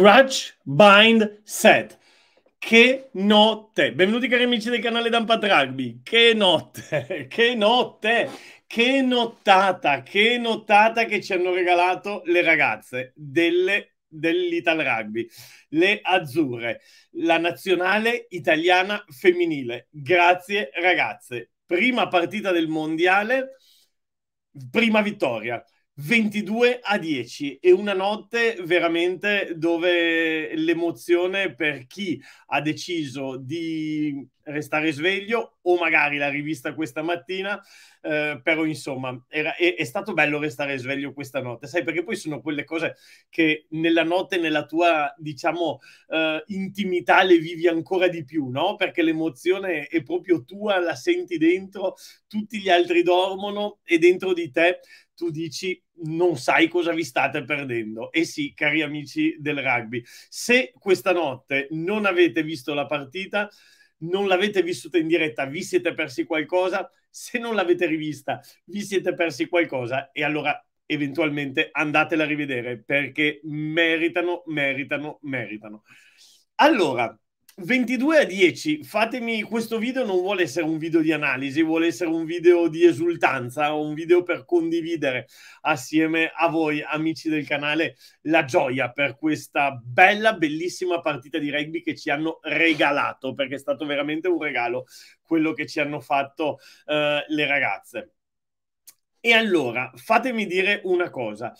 Scratch Bind Set. Che notte! Benvenuti cari amici del canale Dampat Rugby. Che notte! Che notte! Che nottata! Che nottata che ci hanno regalato le ragazze delle dell'Ital Rugby, le azzurre, la nazionale italiana femminile. Grazie ragazze. Prima partita del mondiale, prima vittoria. 22 a 10 e una notte veramente dove l'emozione per chi ha deciso di restare sveglio o magari l'ha rivista questa mattina, eh, però insomma era, è, è, stato bello restare sveglio questa notte, sai perché poi sono quelle cose che nella notte, nella tua diciamo eh, intimità le vivi ancora di più, no? Perché l'emozione è proprio tua, la senti dentro, tutti gli altri dormono e dentro di te tu dici non sai cosa vi state perdendo. E sì, cari amici del rugby, se questa notte non avete visto la partita, non l'avete vissuta in diretta, vi siete persi qualcosa, se non l'avete rivista, vi siete persi qualcosa e allora eventualmente andatela a rivedere perché meritano, meritano, meritano. Allora, 22 a 10, fatemi questo video non vuole essere un video di analisi, vuole essere un video di esultanza, un video per condividere assieme a voi amici del canale la gioia per questa bella bellissima partita di rugby che ci hanno regalato, perché è stato veramente un regalo quello che ci hanno fatto eh, le ragazze. E allora, fatemi dire una cosa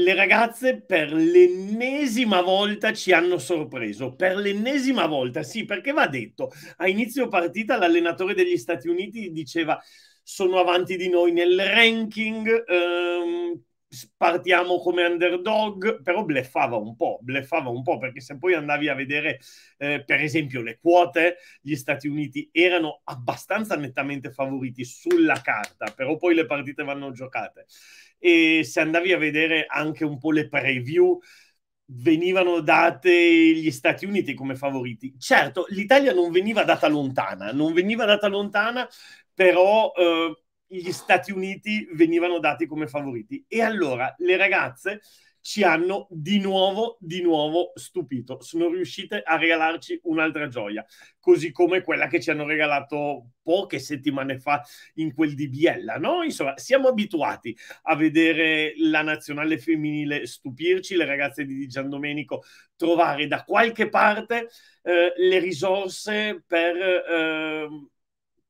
le ragazze per l'ennesima volta ci hanno sorpreso, per l'ennesima volta, sì, perché va detto, a inizio partita l'allenatore degli Stati Uniti diceva sono avanti di noi nel ranking, ehm, partiamo come underdog, però bleffava un po', bleffava un po', perché se poi andavi a vedere, eh, per esempio, le quote, gli Stati Uniti erano abbastanza nettamente favoriti sulla carta, però poi le partite vanno giocate e se andavi a vedere anche un po' le preview venivano date gli Stati Uniti come favoriti. Certo, l'Italia non veniva data lontana, non veniva data lontana, però eh, gli Stati Uniti venivano dati come favoriti. E allora le ragazze ci hanno di nuovo, di nuovo stupito. Sono riuscite a regalarci un'altra gioia, così come quella che ci hanno regalato poche settimane fa in quel di Biella, no? Insomma, siamo abituati a vedere la nazionale femminile stupirci, le ragazze di Gian Domenico trovare da qualche parte eh, le risorse per... Eh,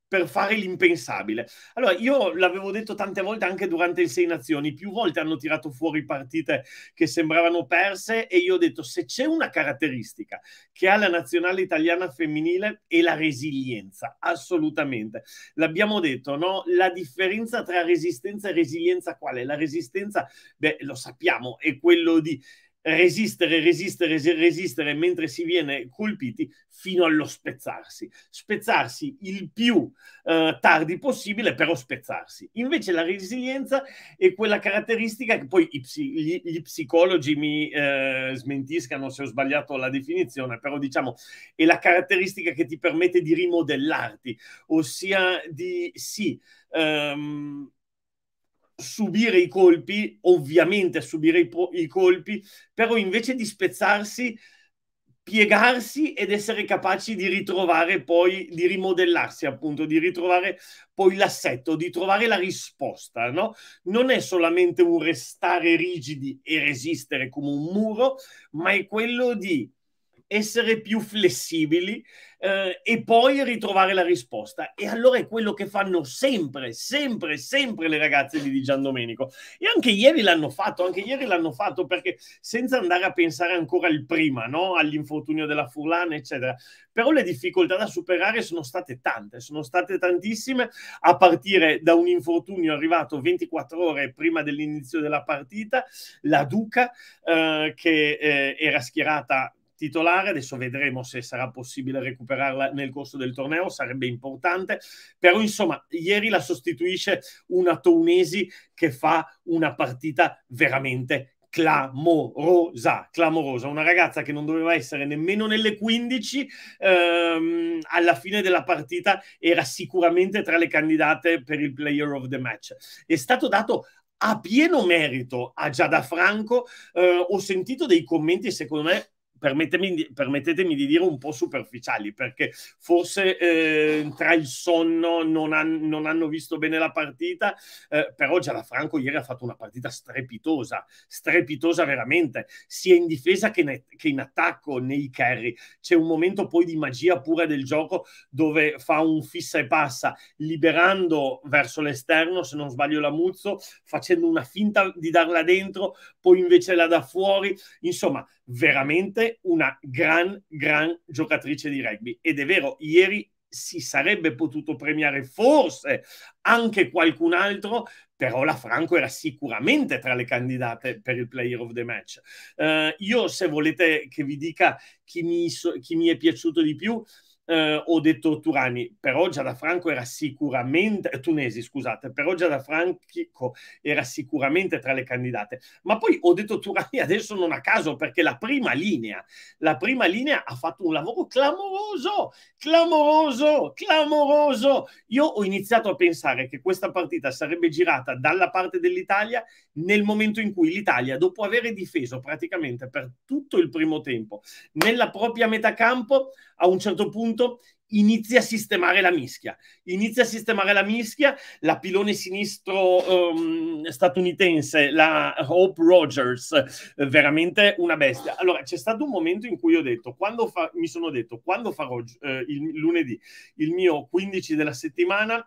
per fare l'impensabile. Allora, io l'avevo detto tante volte anche durante il Sei Nazioni, più volte hanno tirato fuori partite che sembravano perse e io ho detto se c'è una caratteristica che ha la nazionale italiana femminile è la resilienza, assolutamente. L'abbiamo detto, no? La differenza tra resistenza e resilienza qual è? La resistenza, beh, lo sappiamo, è quello di resistere, resistere, resistere mentre si viene colpiti fino allo spezzarsi. Spezzarsi il più eh, tardi possibile, però spezzarsi. Invece la resilienza è quella caratteristica che poi psi, gli, gli, psicologi mi eh, smentiscano se ho sbagliato la definizione, però diciamo è la caratteristica che ti permette di rimodellarti, ossia di sì. Um, subire i colpi, ovviamente subire i, po- i colpi, però invece di spezzarsi, piegarsi ed essere capaci di ritrovare poi, di rimodellarsi appunto, di ritrovare poi l'assetto, di trovare la risposta, no? Non è solamente un restare rigidi e resistere come un muro, ma è quello di essere più flessibili eh, e poi ritrovare la risposta. E allora è quello che fanno sempre, sempre, sempre le ragazze di Gian Domenico. E anche ieri l'hanno fatto, anche ieri l'hanno fatto perché senza andare a pensare ancora al prima, no? all'infortunio della Furlana, eccetera. Però le difficoltà da superare sono state tante, sono state tantissime, a partire da un infortunio arrivato 24 ore prima dell'inizio della partita, la Duca eh, che eh, era schierata titolare, adesso vedremo se sarà possibile recuperarla nel corso del torneo, sarebbe importante, però insomma ieri la sostituisce una Tounesi che fa una partita veramente clamorosa, clamorosa, una ragazza che non doveva essere nemmeno nelle 15, ehm, alla fine della partita era sicuramente tra le candidate per il player of the match. È stato dato a pieno merito a Giada Franco, eh, ho sentito dei commenti secondo me permettetemi, permettetemi, di dire un po' superficiali, perché forse eh, tra il sonno non, han, non, hanno visto bene la partita, eh, però Gianfranco ieri ha fatto una partita strepitosa, strepitosa veramente, sia in difesa che, ne, che in attacco nei carry. C'è un momento poi di magia pura del gioco dove fa un fissa e passa, liberando verso l'esterno, se non sbaglio la Muzzo facendo una finta di darla dentro, poi invece la dà fuori. Insomma, veramente una gran, gran giocatrice di rugby. Ed è vero, ieri si sarebbe potuto premiare forse anche qualcun altro, però la Franco era sicuramente tra le candidate per il player of the match. Uh, io, se volete che vi dica chi mi, chi mi è piaciuto di più, eh, ho detto Turani, però già da Franco era sicuramente, Tunesi scusate, però già da Franco era sicuramente tra le candidate, ma poi ho detto Turani adesso non a caso perché la prima linea, la prima linea ha fatto un lavoro clamoroso, clamoroso, clamoroso. Io ho iniziato a pensare che questa partita sarebbe girata dalla parte dell'Italia nel momento in cui l'Italia, dopo aver difeso praticamente per tutto il primo tempo nella propria metà campo, a un certo punto punto inizi a sistemare la mischia, inizia a sistemare la mischia, la pilone sinistro um, statunitense, la Hope Rogers, veramente una bestia. Allora, c'è stato un momento in cui ho detto, quando fa, mi sono detto, quando farò eh, il, lunedì il mio 15 della settimana,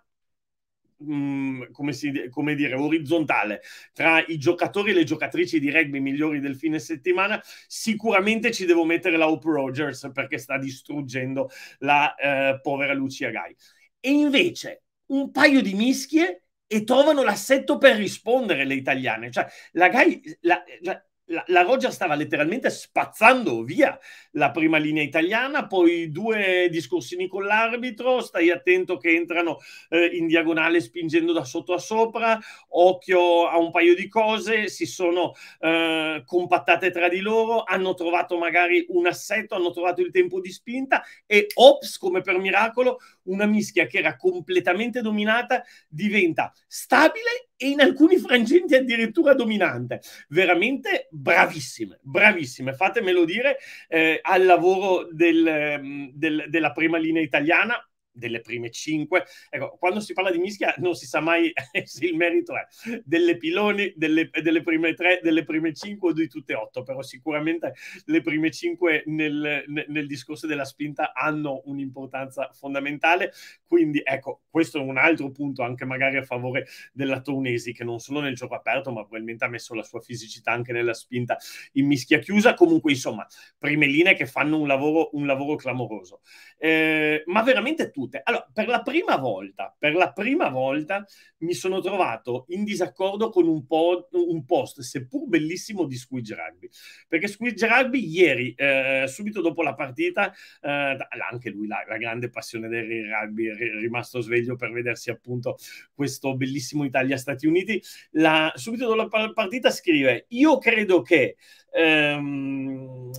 Mm, come, si, come dire, orizzontale tra i giocatori e le giocatrici di rugby migliori del fine settimana, sicuramente ci devo mettere la Hope Rogers perché sta distruggendo la eh, povera Lucia Gai. E invece un paio di mischie e trovano l'assetto per rispondere le italiane. Cioè, la Gai... La, la, la, la Roggia stava letteralmente spazzando via la prima linea italiana, poi due discorsini con l'arbitro, stai attento che entrano eh, in diagonale spingendo da sotto a sopra, occhio a un paio di cose, si sono eh, compattate tra di loro, hanno trovato magari un assetto, hanno trovato il tempo di spinta e ops, come per miracolo, una mischia che era completamente dominata diventa stabile e in alcuni frangenti addirittura dominante. Veramente bravissime, bravissime, fatemelo dire, eh, al lavoro del, mm, del, della prima linea italiana delle prime cinque. Ecco, quando si parla di mischia non si sa mai se il merito è delle piloni, delle, delle, prime tre, delle prime cinque o di tutte e otto, però sicuramente le prime cinque nel, nel, discorso della spinta hanno un'importanza fondamentale. Quindi ecco, questo è un altro punto anche magari a favore della Tounesi che non solo nel gioco aperto, ma probabilmente ha messo la sua fisicità anche nella spinta in mischia chiusa. Comunque, insomma, prime linee che fanno un lavoro, un lavoro clamoroso. Eh, ma veramente tutto tutte. Allora, per la prima volta, per la prima volta mi sono trovato in disaccordo con un, po', un post, seppur bellissimo, di Squidge Rugby. Perché Squidge Rugby ieri, eh, subito dopo la partita, eh, anche lui la, la, grande passione del rugby, è rimasto sveglio per vedersi appunto questo bellissimo Italia-Stati Uniti, la, subito dopo la partita scrive, io credo che... Ehm,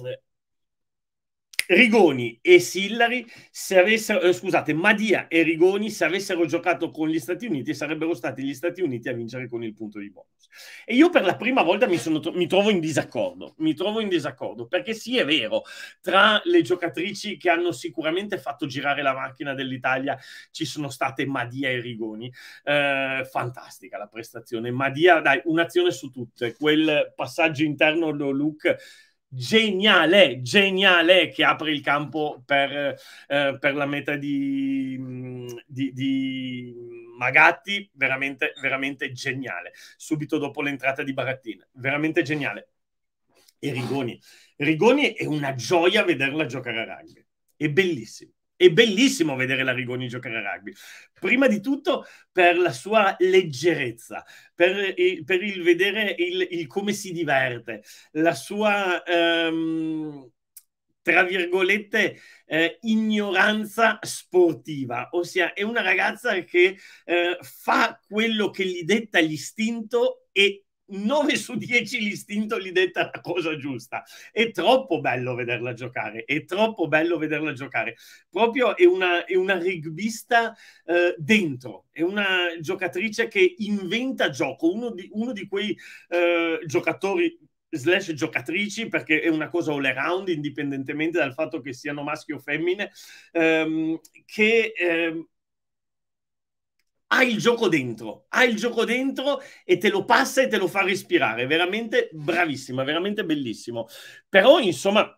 Rigoni e Sillari, se avessero, eh, scusate, Madia e Rigoni, se avessero giocato con gli Stati Uniti, sarebbero stati gli Stati Uniti a vincere con il punto di bonus. E io per la prima volta mi, sono, mi trovo in disaccordo, mi trovo in disaccordo, perché sì è vero, tra le giocatrici che hanno sicuramente fatto girare la macchina dell'Italia ci sono state Madia e Rigoni, eh, fantastica la prestazione, Madia, dai, un'azione su tutte, quel passaggio interno, lo look geniale, geniale che apre il campo per, eh, per la meta di, mm, di, di, Magatti, veramente, veramente geniale. Subito dopo l'entrata di Barattina, veramente geniale. E Rigoni. Rigoni è una gioia vederla giocare a rugby, è bellissimo. È bellissimo vedere Larigoni giocare a rugby. Prima di tutto per la sua leggerezza, per il, eh, per il vedere il, il, come si diverte, la sua... Um, tra virgolette, eh, ignoranza sportiva, ossia è una ragazza che eh, fa quello che gli detta l'istinto e 9 su 10 l'istinto gli detta la cosa giusta. È troppo bello vederla giocare, è troppo bello vederla giocare. Proprio è una, è una rugbista eh, dentro, è una giocatrice che inventa gioco, uno di, uno di quei eh, giocatori slash giocatrici perché è una cosa all around indipendentemente dal fatto che siano maschi o femmine ehm, che ehm, ha il gioco dentro, ha il gioco dentro e te lo passa e te lo fa respirare. Veramente bravissima, veramente bellissimo. Però, insomma,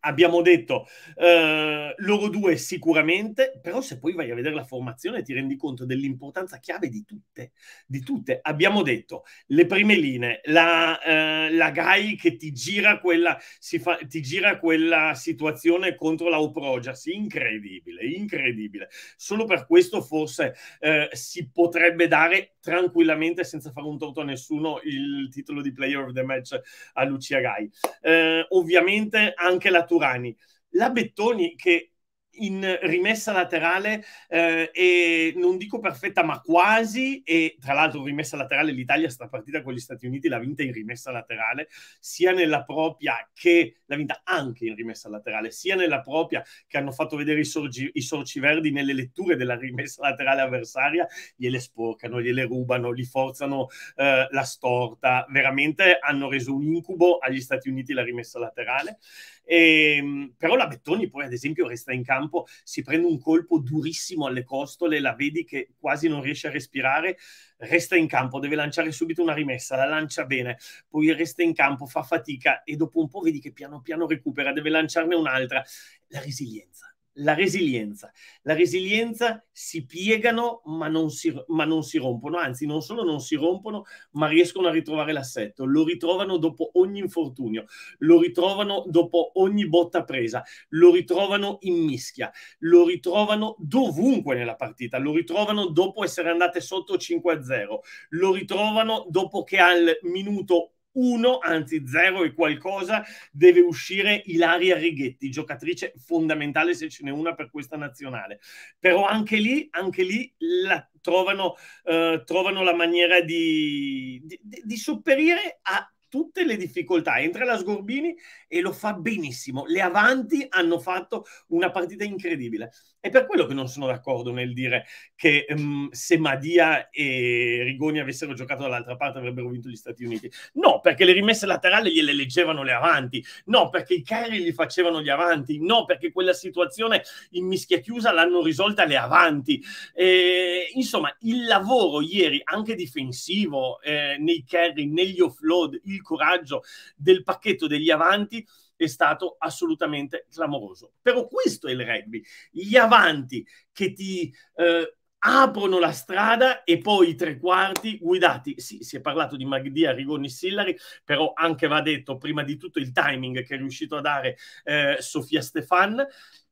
abbiamo detto eh, loro due sicuramente, però se poi vai a vedere la formazione ti rendi conto dell'importanza chiave di tutte, di tutte. Abbiamo detto le prime linee, la, eh, la Gai che ti gira, quella, fa, ti gira quella situazione contro la Oprogias, incredibile, incredibile. Solo per questo forse eh, si potrebbe dare tranquillamente, senza fare un torto a nessuno, il titolo di Player of the Match a Lucia Gai. Eh, ovviamente anche la Maturani, la Bettoni che in rimessa laterale eh, e non dico perfetta ma quasi e tra l'altro rimessa laterale l'Italia sta partita con gli Stati Uniti l'ha vinta in rimessa laterale sia nella propria che l'ha vinta anche in rimessa laterale sia nella propria che hanno fatto vedere i, sorgi, i sorci verdi nelle letture della rimessa laterale avversaria gliele sporcano, gliele rubano gli forzano eh, la storta veramente hanno reso un incubo agli Stati Uniti la rimessa laterale e, ehm, però la Bettoni poi ad esempio resta in campo, si prende un colpo durissimo alle costole, la vedi che quasi non riesce a respirare, resta in campo, deve lanciare subito una rimessa, la lancia bene, poi resta in campo, fa fatica e dopo un po' vedi che piano piano recupera, deve lanciarne un'altra. La resilienza la resilienza. La resilienza si piegano ma non si, ma non si, rompono, anzi non solo non si rompono, ma riescono a ritrovare l'assetto, lo ritrovano dopo ogni infortunio, lo ritrovano dopo ogni botta presa, lo ritrovano in mischia, lo ritrovano dovunque nella partita, lo ritrovano dopo essere andate sotto 5-0, lo ritrovano dopo che al minuto uno, anzi zero e qualcosa, deve uscire Ilaria Righetti, giocatrice fondamentale se ce n'è una per questa nazionale. Però anche lì, anche lì la, trovano, eh, trovano, la maniera di, di, di sopperire a tutte le difficoltà, entra la Sgorbini e lo fa benissimo. Le avanti hanno fatto una partita incredibile. È per quello che non sono d'accordo nel dire che um, se Madia e Rigoni avessero giocato dall'altra parte avrebbero vinto gli Stati Uniti. No, perché le rimesse laterali gliele leggevano le avanti. No, perché i carri gli facevano gli avanti. No, perché quella situazione in mischia chiusa l'hanno risolta le avanti. Eh, insomma, il lavoro ieri, anche difensivo, eh, nei carri, negli offload, il il coraggio del pacchetto degli avanti è stato assolutamente clamoroso. Però questo è il rugby, gli avanti che ti eh, aprono la strada e poi i tre quarti guidati. Sì, si è parlato di Magdia, Rigoni, Sillari, però anche va detto prima di tutto il timing che è riuscito a dare eh, Sofia Stefan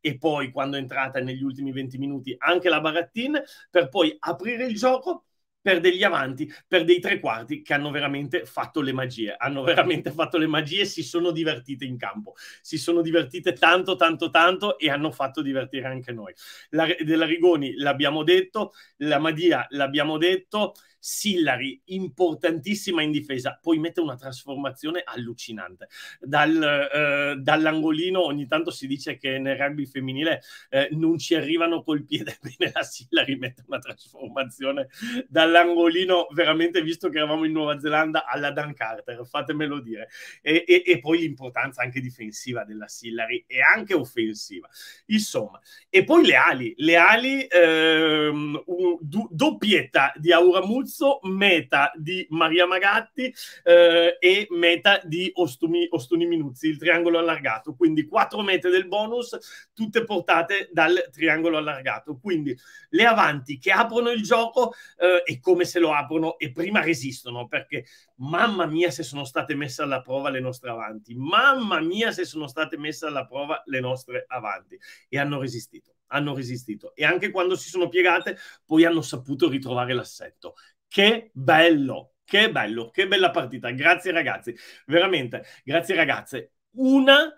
e poi quando è entrata negli ultimi 20 minuti anche la Barattin per poi aprire il gioco per degli avanti, per dei tre quarti che hanno veramente fatto le magie. Hanno veramente fatto le magie, e si sono divertite in campo, si sono divertite tanto, tanto, tanto e hanno fatto divertire anche noi. La, della Rigoni l'abbiamo detto, la Madia l'abbiamo detto. Sillari, importantissima in difesa, poi mette una trasformazione allucinante. Dal, eh, dall'angolino ogni tanto si dice che nel rugby femminile eh, non ci arrivano col piede bene, la Sillari mette una trasformazione dall'angolino, veramente visto che eravamo in Nuova Zelanda, alla Dan Carter, fatemelo dire. E, e, e poi l'importanza anche difensiva della Sillari e anche offensiva. Insomma, e poi le ali, le ali, ehm, un, du, doppietta di Auramuz Alfonso, meta di Maria Magatti eh, e meta di Ostumi, Ostuni Minuzzi, il triangolo allargato. Quindi quattro mete del bonus, tutte portate dal triangolo allargato. Quindi le avanti che aprono il gioco eh, e come se lo aprono e prima resistono, perché mamma mia se sono state messe alla prova le nostre avanti, mamma mia se sono state messe alla prova le nostre avanti e hanno resistito hanno resistito e anche quando si sono piegate poi hanno saputo ritrovare l'assetto. Che bello, che bello, che bella partita. Grazie ragazzi, veramente, grazie ragazze. Una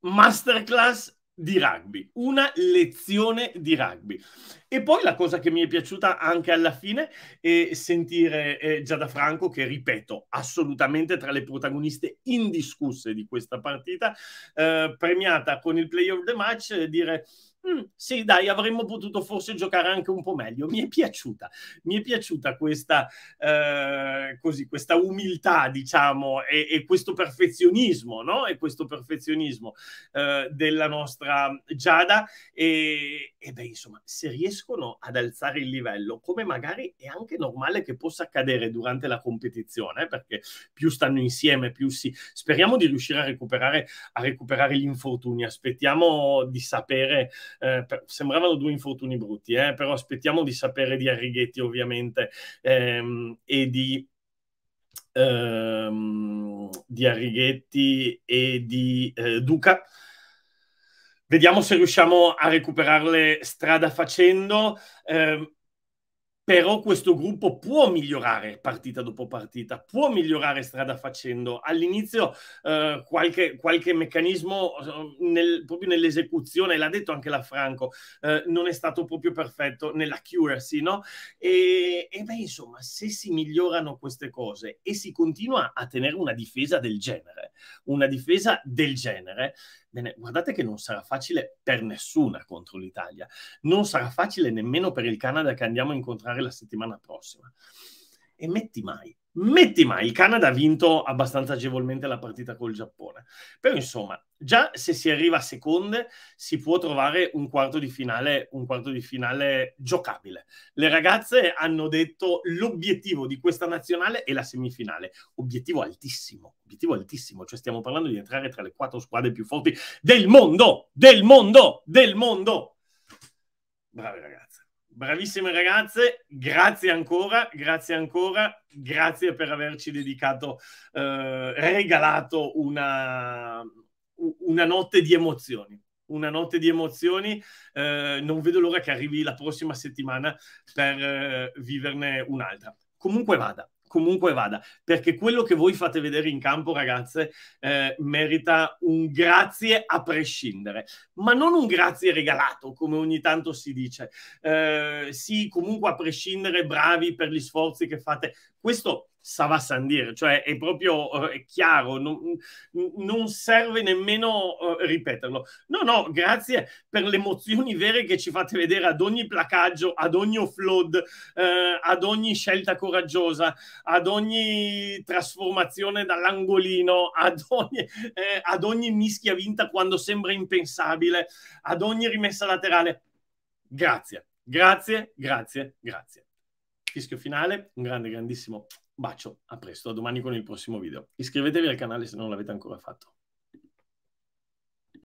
masterclass di rugby, una lezione di rugby. E poi la cosa che mi è piaciuta anche alla fine è sentire eh, Giada Franco, che ripeto, assolutamente tra le protagoniste indiscusse di questa partita, eh, premiata con il Play of the Match, dire Mm, sì, dai, avremmo potuto forse giocare anche un po' meglio. Mi è piaciuta, mi è piaciuta questa, eh, così, questa umiltà, diciamo, e, e, questo perfezionismo, no? E questo perfezionismo eh, della nostra Giada. E, e beh, insomma, se riescono ad alzare il livello, come magari è anche normale che possa accadere durante la competizione, eh, perché più stanno insieme, più si... Speriamo di riuscire a recuperare, a recuperare gli infortuni. Aspettiamo di sapere eh, per, sembravano due infortuni brutti, eh, però aspettiamo di sapere di Arrighetti ovviamente ehm, e di, ehm, di, Arrighetti e di eh, Duca. Vediamo se riusciamo a recuperarle strada facendo. Eh, però questo gruppo può migliorare partita dopo partita, può migliorare strada facendo. All'inizio eh, qualche, qualche, meccanismo eh, nel, proprio nell'esecuzione, l'ha detto anche la Franco, eh, non è stato proprio perfetto nella nell'accuracy, no? E, e beh, insomma, se si migliorano queste cose e si continua a tenere una difesa del genere, una difesa del genere, Bene, guardate che non sarà facile per nessuna contro l'Italia, non sarà facile nemmeno per il Canada che andiamo a incontrare la settimana prossima e metti mai. Metti mai, il Canada ha vinto abbastanza agevolmente la partita col Giappone. Però insomma, già se si arriva a seconde si può trovare un quarto di finale, un quarto di finale giocabile. Le ragazze hanno detto l'obiettivo di questa nazionale è la semifinale, obiettivo altissimo, obiettivo altissimo, cioè stiamo parlando di entrare tra le quattro squadre più forti del mondo, del mondo, del mondo. Bravi ragazzi. Bravissime ragazze, grazie ancora, grazie ancora, grazie per averci dedicato, eh, regalato una, una notte di emozioni una notte di emozioni. Eh, non vedo l'ora che arrivi la prossima settimana per eh, viverne un'altra. Comunque vada, comunque vada, perché quello che voi fate vedere in campo, ragazze, eh, merita un grazie a prescindere, ma non un grazie regalato, come ogni tanto si dice. Eh, sì, comunque a prescindere, bravi per gli sforzi che fate. Questo Sava Sandir, cioè è proprio eh, è chiaro, non, non, serve nemmeno eh, ripeterlo. No, no, grazie per le emozioni vere che ci fate vedere ad ogni placaggio, ad ogni offload, eh, ad ogni scelta coraggiosa, ad ogni trasformazione dall'angolino, ad ogni, eh, ad ogni mischia vinta quando sembra impensabile, ad ogni rimessa laterale. Grazie, grazie, grazie, grazie. Fischio finale, un grande, grandissimo bacio, a presto, a domani con il prossimo video. Iscrivetevi al canale se non l'avete ancora fatto.